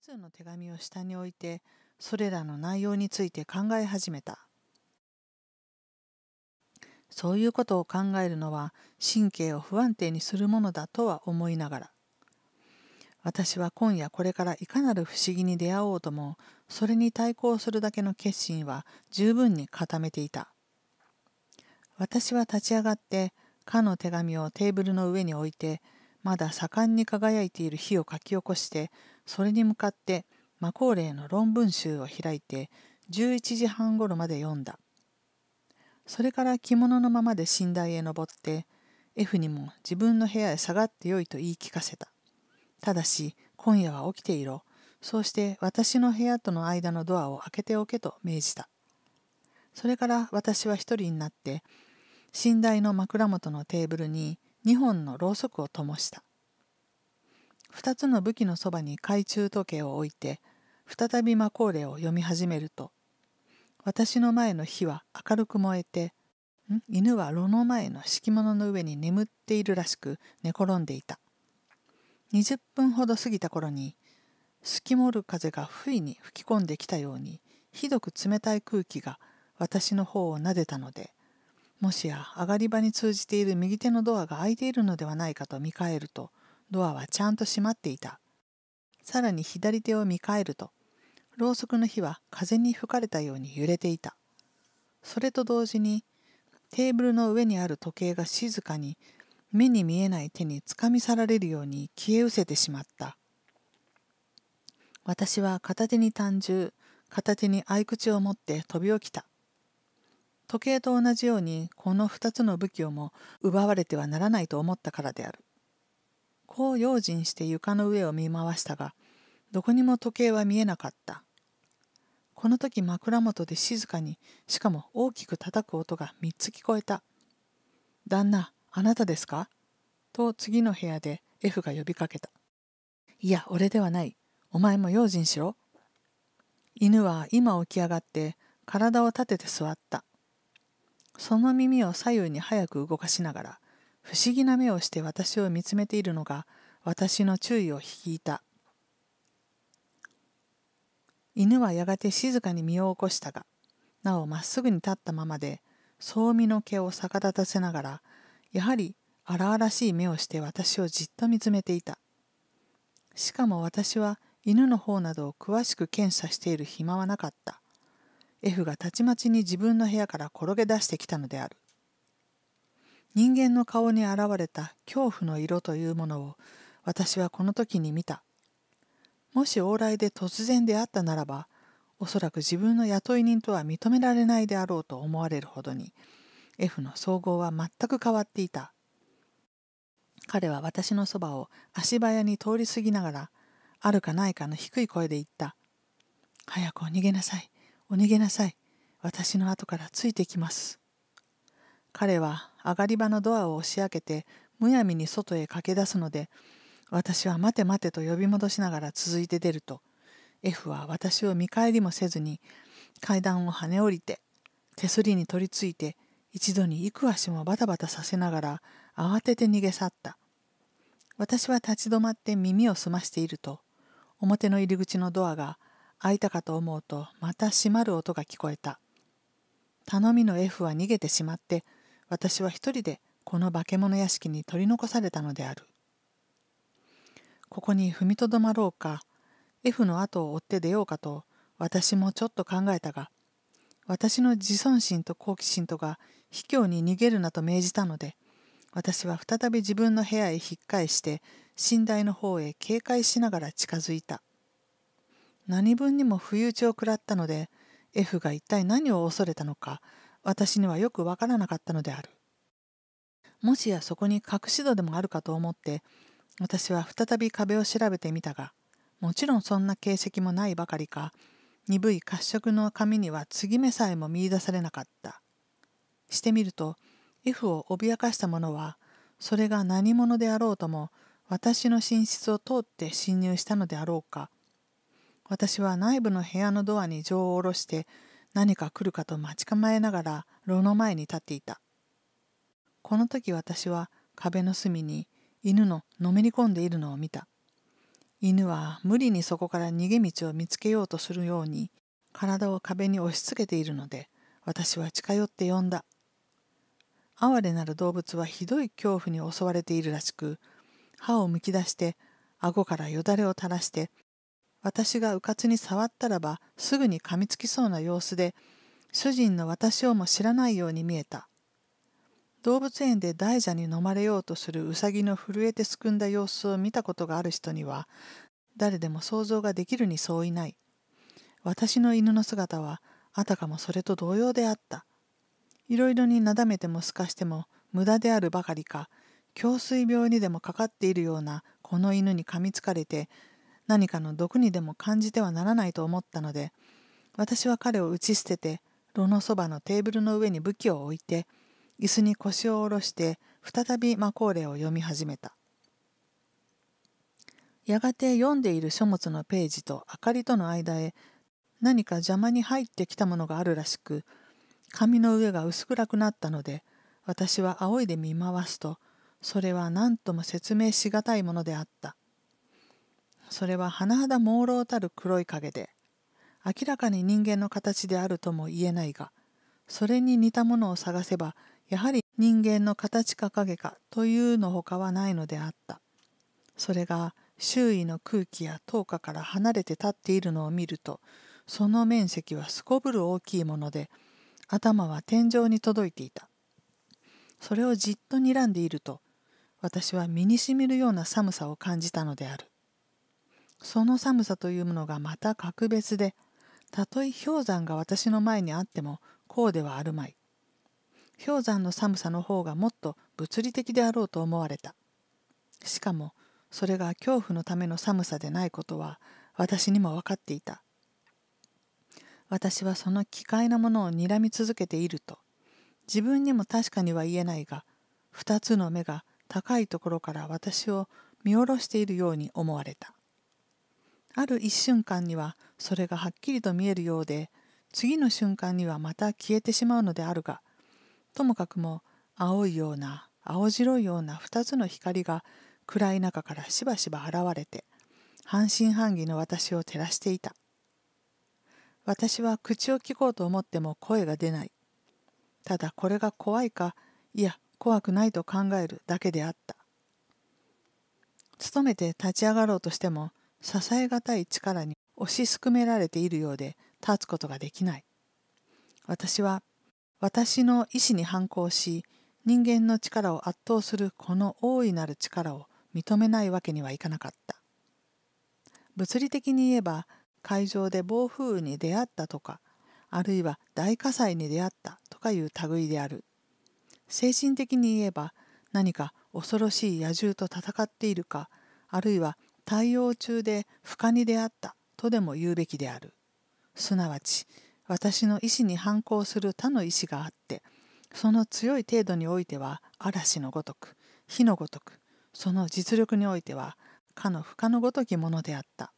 一通の手紙を下に置いてそれらの内容について考え始めたそういうことを考えるのは神経を不安定にするものだとは思いながら私は今夜これからいかなる不思議に出会おうともそれに対抗するだけの決心は十分に固めていた私は立ち上がってかの手紙をテーブルの上に置いてまだ盛んに輝いている火を書き起こしてそれに向かってマコーレーの論文集を開いて11時半ごろまで読んだそれから着物のままで寝台へ登って F にも自分の部屋へ下がってよいと言い聞かせたただし今夜は起きていろそうして私の部屋との間のドアを開けておけと命じたそれから私は一人になって寝台の枕元のテーブルに2本のろうそくを灯した二つの武器のそばに懐中時計を置いて再びマコーレを読み始めると私の前の火は明るく燃えて犬は炉の前の敷物の上に眠っているらしく寝転んでいた20分ほど過ぎた頃に透きもる風が不意に吹き込んできたようにひどく冷たい空気が私の方を撫でたのでもしや上がり場に通じている右手のドアが開いているのではないかと見返るとドアはちゃんと閉まっていた。さらに左手を見返ると、ろうそくの火は風に吹かれたように揺れていた。それと同時に、テーブルの上にある時計が静かに目に見えない手につかみ去られるように消え失せてしまった。私は片手に単純片手に合口を持って飛び起きた。時計と同じようにこの二つの武器をも奪われてはならないと思ったからである。法用心して床の上を見回したがどこにも時計は見えなかったこの時枕元で静かにしかも大きく叩く音が3つ聞こえた「旦那あなたですか?」と次の部屋で F が呼びかけた「いや俺ではないお前も用心しろ」犬は今起き上がって体を立てて座ったその耳を左右に早く動かしながら不思議な目をして私を見つめているのが私の注意を引いた犬はやがて静かに身を起こしたがなおまっすぐに立ったままで葬身の毛を逆立たせながらやはり荒々しい目をして私をじっと見つめていたしかも私は犬の方などを詳しく検査している暇はなかった F がたちまちに自分の部屋から転げ出してきたのである人間の顔に現れた恐怖の色というものを私はこの時に見た。もし往来で突然出会ったならば、おそらく自分の雇い人とは認められないであろうと思われるほどに、F の総合は全く変わっていた。彼は私のそばを足早に通り過ぎながら、あるかないかの低い声で言った。早くお逃げなさい。お逃げなさい。私の後からついてきます。彼は上がり場のドアを押し開けてむやみに外へ駆け出すので私は待て待てと呼び戻しながら続いて出ると F は私を見返りもせずに階段を跳ね下りて手すりに取りついて一度に幾足もバタバタさせながら慌てて逃げ去った私は立ち止まって耳を澄ましていると表の入り口のドアが開いたかと思うとまた閉まる音が聞こえた頼みの F は逃げてしまって私は一人でこの化け物屋敷に取り残されたのである。ここに踏みとどまろうか、F の後を追って出ようかと私もちょっと考えたが、私の自尊心と好奇心とが卑怯に逃げるなと命じたので、私は再び自分の部屋へ引っ返して寝台の方へ警戒しながら近づいた何分にも不意打ちを食らったので F が一体何を恐れたのか私にはよくわからなかったのであるもしやそこに隠し戸でもあるかと思って私は再び壁を調べてみたがもちろんそんな形跡もないばかりか鈍い褐色の紙には継ぎ目さえも見いだされなかったしてみると F を脅かしたものはそれが何者であろうとも私の寝室を通って侵入したのであろうか私は内部の部屋のドアに錠を下ろして何か来るかと待ち構えながら炉の前に立っていたこの時私は壁の隅に犬ののめり込んでいるのを見た犬は無理にそこから逃げ道を見つけようとするように体を壁に押し付けているので私は近寄って呼んだ哀れなる動物はひどい恐怖に襲われているらしく歯をむき出して顎からよだれを垂らして私がうかつに触ったらばすぐに噛みつきそうな様子で主人の私をも知らないように見えた動物園で大蛇に飲まれようとするウサギの震えてすくんだ様子を見たことがある人には誰でも想像ができるに相違ない私の犬の姿はあたかもそれと同様であったいろいろになだめてもすかしても無駄であるばかりか胸水病にでもかかっているようなこの犬に噛みつかれて何かの毒にでも感じてはならないと思ったので私は彼を打ち捨てて炉のそばのテーブルの上に武器を置いて椅子に腰を下ろして再びマコーレを読み始めたやがて読んでいる書物のページと明かりとの間へ何か邪魔に入ってきたものがあるらしく紙の上が薄暗くなったので私は仰いで見回すとそれは何とも説明しがたいものであったそれは甚だ朦朧たる黒い影で明らかに人間の形であるとも言えないがそれに似たものを探せばやはり人間の形か影かというのほかはないのであったそれが周囲の空気や灯火から離れて立っているのを見るとその面積はすこぶる大きいもので頭は天井に届いていたそれをじっと睨んでいると私は身にしみるような寒さを感じたのであるその寒さというものがまた格別でたとえ氷山が私の前にあってもこうではあるまい氷山の寒さの方がもっと物理的であろうと思われたしかもそれが恐怖のための寒さでないことは私にも分かっていた私はその奇怪なものを睨み続けていると自分にも確かには言えないが二つの目が高いところから私を見下ろしているように思われたある一瞬間にはそれがはっきりと見えるようで次の瞬間にはまた消えてしまうのであるがともかくも青いような青白いような2つの光が暗い中からしばしば現れて半信半疑の私を照らしていた私は口を聞こうと思っても声が出ないただこれが怖いかいや怖くないと考えるだけであった勤めて立ち上がろうとしても支えがたい力に押しすくめられているようで立つことができない私は私の意志に反抗し人間の力を圧倒するこの大いなる力を認めないわけにはいかなかった物理的に言えば会場で暴風雨に出会ったとかあるいは大火災に出会ったとかいう類である精神的に言えば何か恐ろしい野獣と戦っているかあるいは対応中で不可に出会ったとでも言うべきである。すなわち、私の意思に反抗する他の意志があって、その強い程度においては嵐のごとく、火のごとく、その実力においてはかの不可のごときものであった。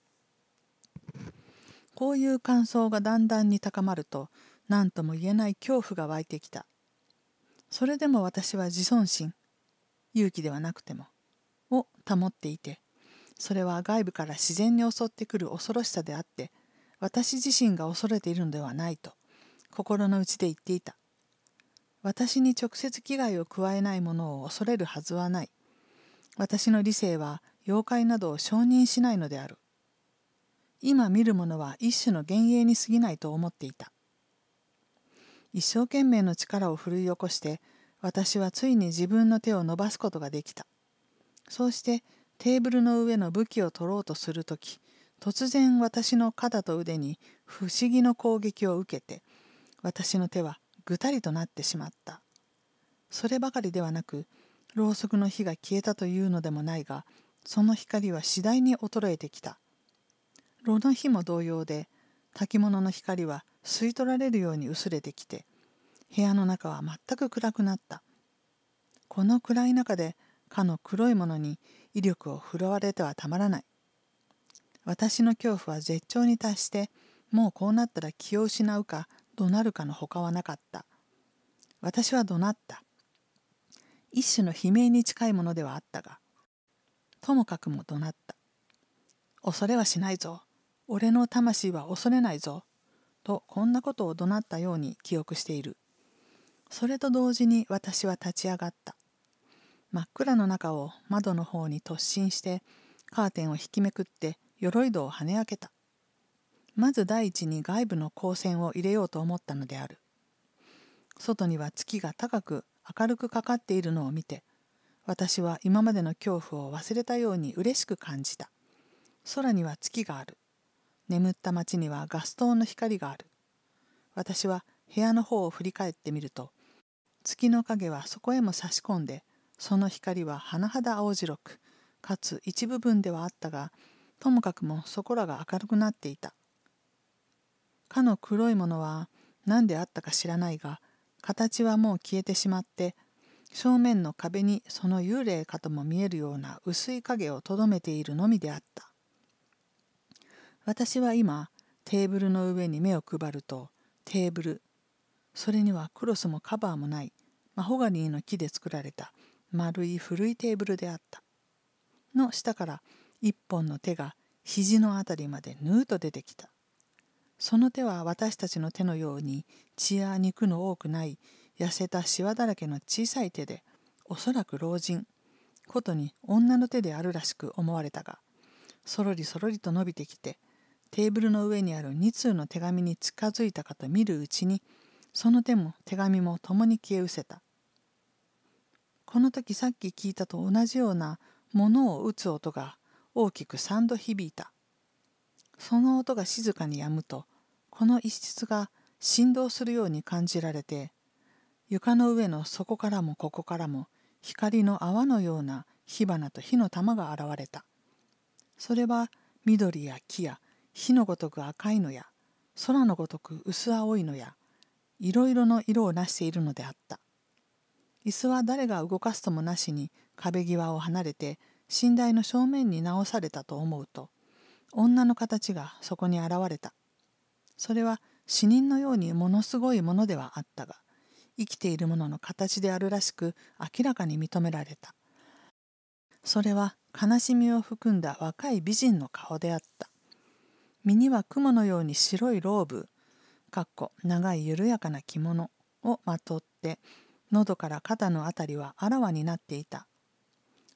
こういう感想がだんだんに高まると、何とも言えない恐怖が湧いてきた。それでも私は自尊心、勇気ではなくても、を保っていて、それは外部から自然に襲ってくる恐ろしさであって私自身が恐れているのではないと心の内で言っていた私に直接危害を加えないものを恐れるはずはない私の理性は妖怪などを承認しないのである今見るものは一種の幻影に過ぎないと思っていた一生懸命の力を振るい起こして私はついに自分の手を伸ばすことができたそうしてテーブルの上の武器を取ろうとする時突然私の肩と腕に不思議の攻撃を受けて私の手はぐたりとなってしまったそればかりではなくろうそくの火が消えたというのでもないがその光は次第に衰えてきた炉の火も同様で炊物の光は吸い取られるように薄れてきて部屋の中は全く暗くなったこの暗い中でかの黒いものに威力を振るわれてはたまらない私の恐怖は絶頂に達してもうこうなったら気を失うか怒鳴るかのほかはなかった私は怒鳴った一種の悲鳴に近いものではあったがともかくも怒鳴った恐れはしないぞ俺の魂は恐れないぞとこんなことを怒鳴ったように記憶しているそれと同時に私は立ち上がった真っ暗の中を窓の方に突進してカーテンを引きめくって鎧戸を跳ね開けたまず第一に外部の光線を入れようと思ったのである外には月が高く明るくかかっているのを見て私は今までの恐怖を忘れたように嬉しく感じた空には月がある眠った町にはガス灯の光がある私は部屋の方を振り返ってみると月の影はそこへも差し込んでその光は甚だ青白くかつ一部分ではあったがともかくもそこらが明るくなっていたかの黒いものは何であったか知らないが形はもう消えてしまって正面の壁にその幽霊かとも見えるような薄い影をとどめているのみであった私は今テーブルの上に目を配るとテーブルそれにはクロスもカバーもないマホガニーの木で作られた丸い古いテーブルであったの下から一本の手が肘のあたりまでぬーと出てきたその手は私たちの手のように血や肉の多くない痩せたしわだらけの小さい手でおそらく老人ことに女の手であるらしく思われたがそろりそろりと伸びてきてテーブルの上にある2通の手紙に近づいたかと見るうちにその手も手紙も共に消え失せたこの時さっき聞いたと同じような物を打つ音が大きく3度響いたその音が静かにやむとこの一室が振動するように感じられて床の上の底からもここからも光の泡のような火花と火の玉が現れたそれは緑や木や火のごとく赤いのや空のごとく薄青いのやいろいろの色をなしているのであった椅子は誰が動かすともなしに壁際を離れて寝台の正面に直されたと思うと女の形がそこに現れたそれは死人のようにものすごいものではあったが生きているものの形であるらしく明らかに認められたそれは悲しみを含んだ若い美人の顔であった身には雲のように白いローブかっこ長い緩やかな着物をまとって喉から肩のあたりはあらわになっていた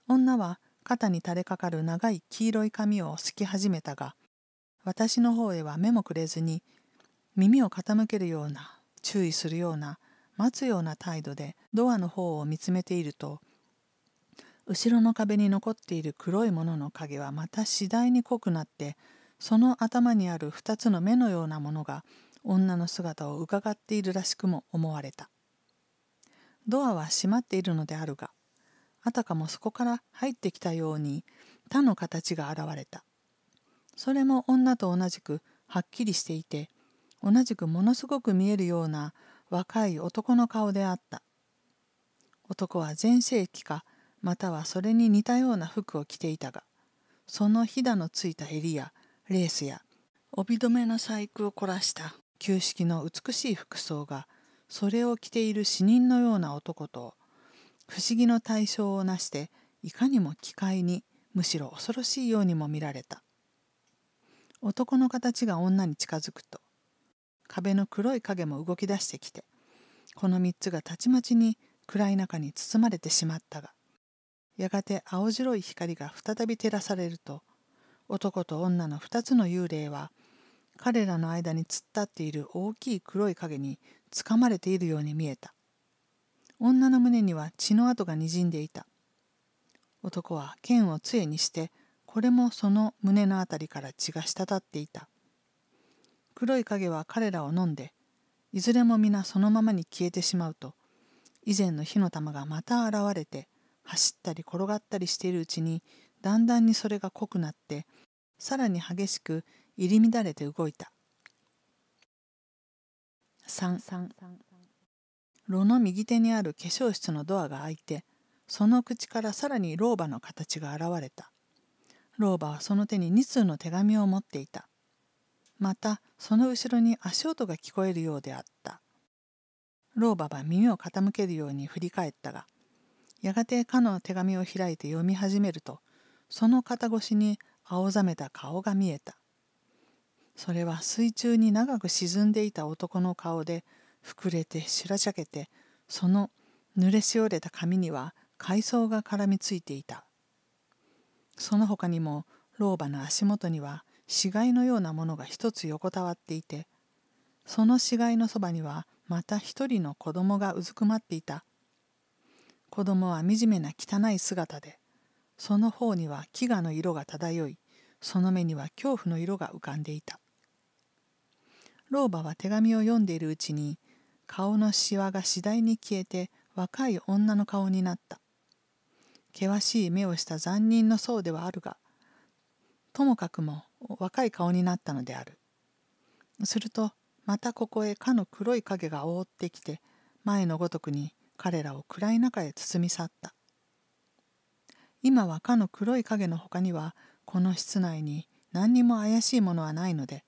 女は肩に垂れかかる長い黄色い髪をすき始めたが私の方へは目もくれずに耳を傾けるような注意するような待つような態度でドアの方を見つめていると後ろの壁に残っている黒いものの影はまた次第に濃くなってその頭にある2つの目のようなものが女の姿をうかがっているらしくも思われたドアは閉まっているのであるがあたかもそこから入ってきたように他の形が現れたそれも女と同じくはっきりしていて同じくものすごく見えるような若い男の顔であった男は全盛期かまたはそれに似たような服を着ていたがそのひだのついた襟やレースや帯留めの細工を凝らした旧式の美しい服装がそれを着ている死人のような男と不思議の対象をなしていかにも奇怪にむしろ恐ろしいようにも見られた男の形が女に近づくと壁の黒い影も動き出してきてこの3つがたちまちに暗い中に包まれてしまったがやがて青白い光が再び照らされると男と女の2つの幽霊は彼らの間に突っ立っている大きい黒い影に掴まれているように見えた女の胸には血の跡がにじんでいた男は剣を杖にしてこれもその胸の辺りから血が滴っていた黒い影は彼らを飲んでいずれも皆そのままに消えてしまうと以前の火の玉がまた現れて走ったり転がったりしているうちにだんだんにそれが濃くなってさらに激しく入り乱れて動いた3炉の右手にある化粧室のドアが開いてその口からさらに老婆の形が現れた老婆はその手に2通の手紙を持っていたまたその後ろに足音が聞こえるようであった老婆は耳を傾けるように振り返ったがやがてかの手紙を開いて読み始めるとその肩越しに青ざめた顔が見えたそれは水中に長く沈んでいた男の顔で膨れてしらしゃけてその濡れしおれた髪には海藻が絡みついていたその他にも老婆の足元には死骸のようなものが一つ横たわっていてその死骸のそばにはまた一人の子供がうずくまっていた子供は惨めな汚い姿でその方には飢餓の色が漂いその目には恐怖の色が浮かんでいた老婆は手紙を読んでいるうちに顔のしわが次第に消えて若い女の顔になった険しい目をした残忍の僧ではあるがともかくも若い顔になったのであるするとまたここへかの黒い影が覆ってきて前のごとくに彼らを暗い中へ包み去った今はかの黒い影のほかにはこの室内に何にも怪しいものはないので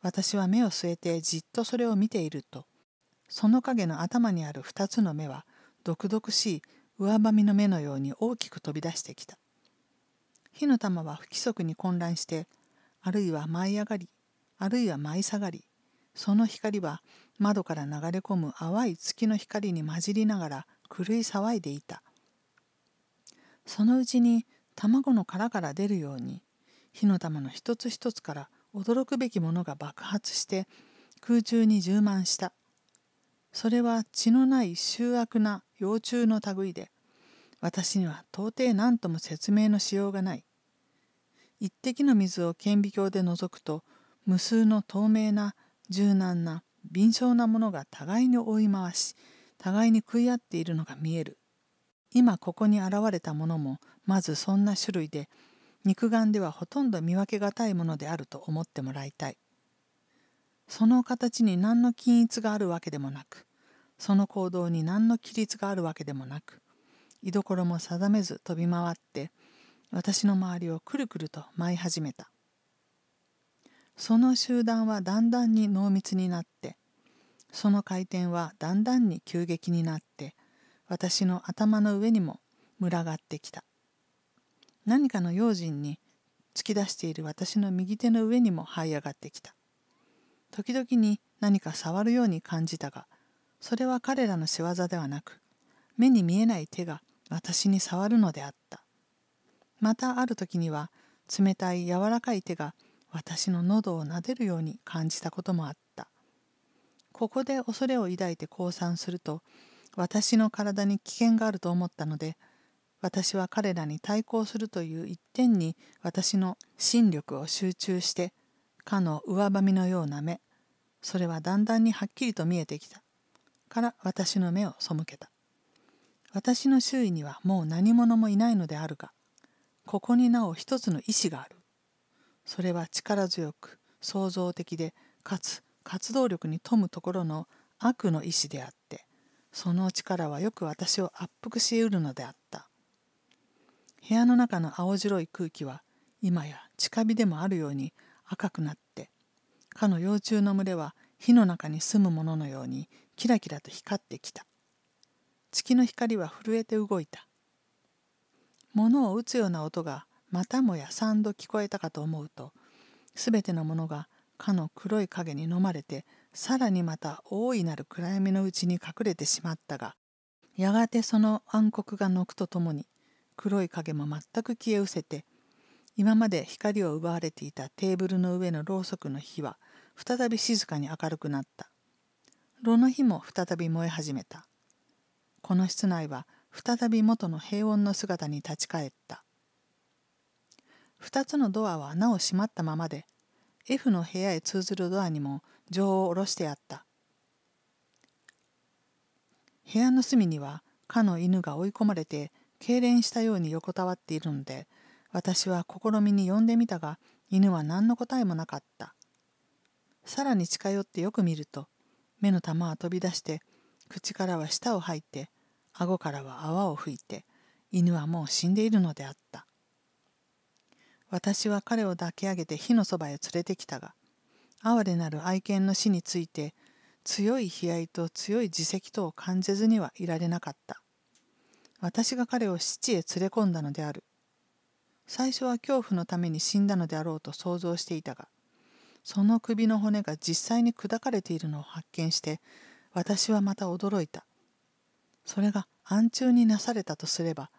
私は目を据えてじっとそれを見ているとその影の頭にある二つの目は毒々しい上ばみの目のように大きく飛び出してきた火の玉は不規則に混乱してあるいは舞い上がりあるいは舞い下がりその光は窓から流れ込む淡い月の光に混じりながら狂い騒いでいたそのうちに卵の殻から出るように火の玉の一つ一つから驚くべきものが爆発して空中に充満したそれは血のない醜悪な幼虫の類で私には到底何とも説明のしようがない一滴の水を顕微鏡で覗くと無数の透明な柔軟な敏捷なものが互いに追い回し互いに食い合っているのが見える今ここに現れたものもまずそんな種類で肉眼ではほとんど見分けがたいものであると思ってもらいたいその形に何の均一があるわけでもなくその行動に何の規律があるわけでもなく居所も定めず飛び回って私の周りをくるくると舞い始めたその集団はだんだんに濃密になってその回転はだんだんに急激になって私の頭の上にも群がってきた何かの用心に突き出している私の右手の上にも這い上がってきた時々に何か触るように感じたがそれは彼らの仕業ではなく目に見えない手が私に触るのであったまたある時には冷たい柔らかい手が私の喉を撫でるように感じたこともあったここで恐れを抱いて降参すると私の体に危険があると思ったので私は彼らに対抗するという一点に私の心力を集中してかの上ばみのような目それはだんだんにはっきりと見えてきたから私の目を背けた私の周囲にはもう何者もいないのであるがここになお一つの意志があるそれは力強く創造的でかつ活動力に富むところの悪の意志であってその力はよく私を圧迫し得るのであった部屋の中の青白い空気は今や近火でもあるように赤くなってかの幼虫の群れは火の中に住むもののようにキラキラと光ってきた月の光は震えて動いた物を打つような音がまたもや3度聞こえたかと思うとすべてのものがかの黒い影に飲まれてさらにまた大いなる暗闇のうちに隠れてしまったがやがてその暗黒がのくとともに黒い影も全く消え失せて今まで光を奪われていたテーブルの上のろうそくの火は再び静かに明るくなった炉の火も再び燃え始めたこの室内は再び元の平穏の姿に立ち返った2つのドアはなお閉まったままで F の部屋へ通ずるドアにも錠を下ろしてあった部屋の隅にはかの犬が追い込まれて痙攣したように横たわっているので私は試みに呼んでみたが犬は何の答えもなかったさらに近寄ってよく見ると目の玉は飛び出して口からは舌を吐いて顎からは泡を吹いて犬はもう死んでいるのであった私は彼を抱き上げて火のそばへ連れてきたが哀れなる愛犬の死について強い悲哀と強い自責とを感じずにはいられなかった私が彼を死へ連れ込んだのである。最初は恐怖のために死んだのであろうと想像していたが、その首の骨が実際に砕かれているのを発見して、私はまた驚いた。それが暗中になされたとすれば、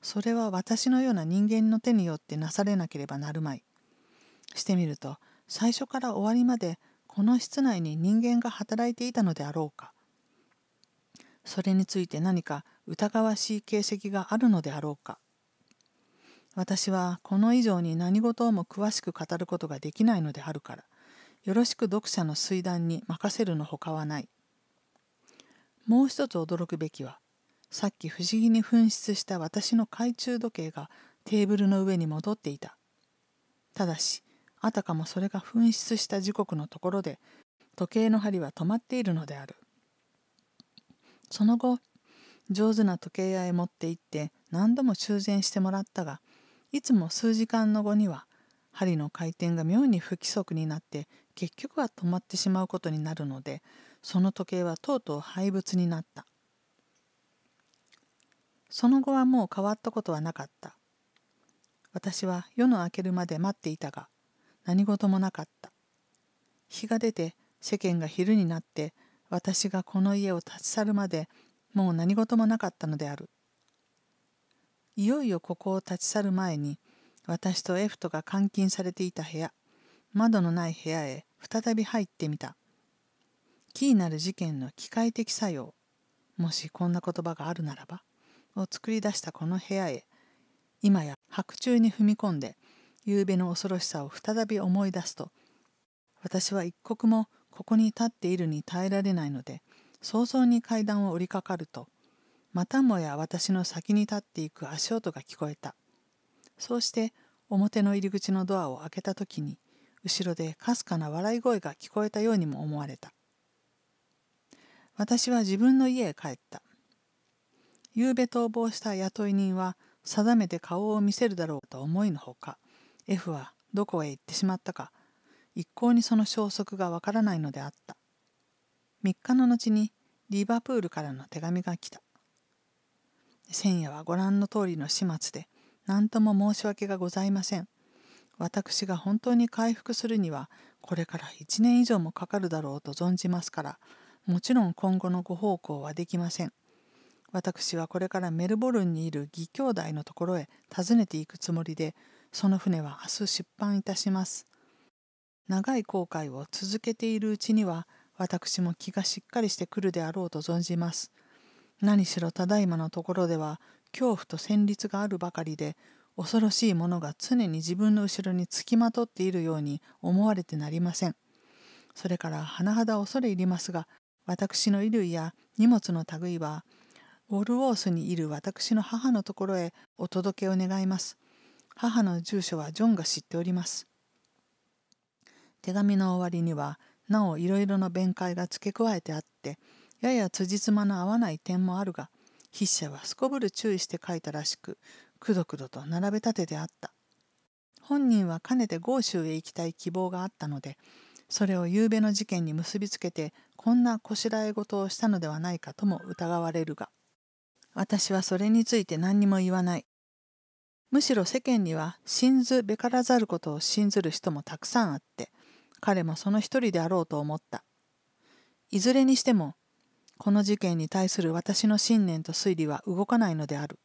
それは私のような人間の手によってなされなければなるまい。してみると、最初から終わりまでこの室内に人間が働いていたのであろうか。それについて何か疑わしい形跡があるのであろうか私はこの以上に何事をも詳しく語ることができないのであるからよろしく読者の推断に任せるのほかはないもう一つ驚くべきはさっき不思議に紛失した私の懐中時計がテーブルの上に戻っていたただしあたかもそれが紛失した時刻のところで時計の針は止まっているのであるその後上手な時計屋へ持って行って何度も修繕してもらったがいつも数時間の後には針の回転が妙に不規則になって結局は止まってしまうことになるのでその時計はとうとう廃物になったその後はもう変わったことはなかった私は夜の明けるまで待っていたが何事もなかった日が出て世間が昼になって私がこの家を立ち去るまでもう何事もなかったのであるいよいよここを立ち去る前に私とエフトが監禁されていた部屋窓のない部屋へ再び入ってみたキーなる事件の機械的作用もしこんな言葉があるならばを作り出したこの部屋へ今や白昼に踏み込んで夕べの恐ろしさを再び思い出すと私は一刻もここに立っているに耐えられないので早々に階段を降りかかるとまたもや私の先に立っていく足音が聞こえたそうして表の入り口のドアを開けた時に後ろでかすかな笑い声が聞こえたようにも思われた私は自分の家へ帰った夕べ逃亡した雇い人は定めて顔を見せるだろうと思いのほか F はどこへ行ってしまったか一向にその消息がわからないのであった3日の後にリバプールからの手紙が来た千夜はご覧の通りの始末で何とも申し訳がございません私が本当に回復するにはこれから1年以上もかかるだろうと存じますからもちろん今後のご奉公はできません私はこれからメルボルンにいる義兄弟のところへ訪ねていくつもりでその船は明日出版いたします長い後悔を続けているうちには私も気がしっかりしてくるであろうと存じます。何しろただいまのところでは恐怖と旋律があるばかりで恐ろしいものが常に自分の後ろにつきまとっているように思われてなりません。それから甚だ恐れ入りますが私の衣類や荷物の類はウォルウォースにいる私の母のところへお届けを願います。母の住所はジョンが知っております。手紙の終わりにはなおいろいろな弁解が付け加えてあってやや辻褄の合わない点もあるが筆者はすこぶる注意して書いたらしくくどくどと並べ立ててあった本人はかねて豪州へ行きたい希望があったのでそれを夕べの事件に結びつけてこんなこしらえ事をしたのではないかとも疑われるが私はそれについて何にも言わないむしろ世間には信ずべからざることを信ずる人もたくさんあって彼もその一人であろうと思った。いずれにしても、この事件に対する私の信念と推理は動かないのである。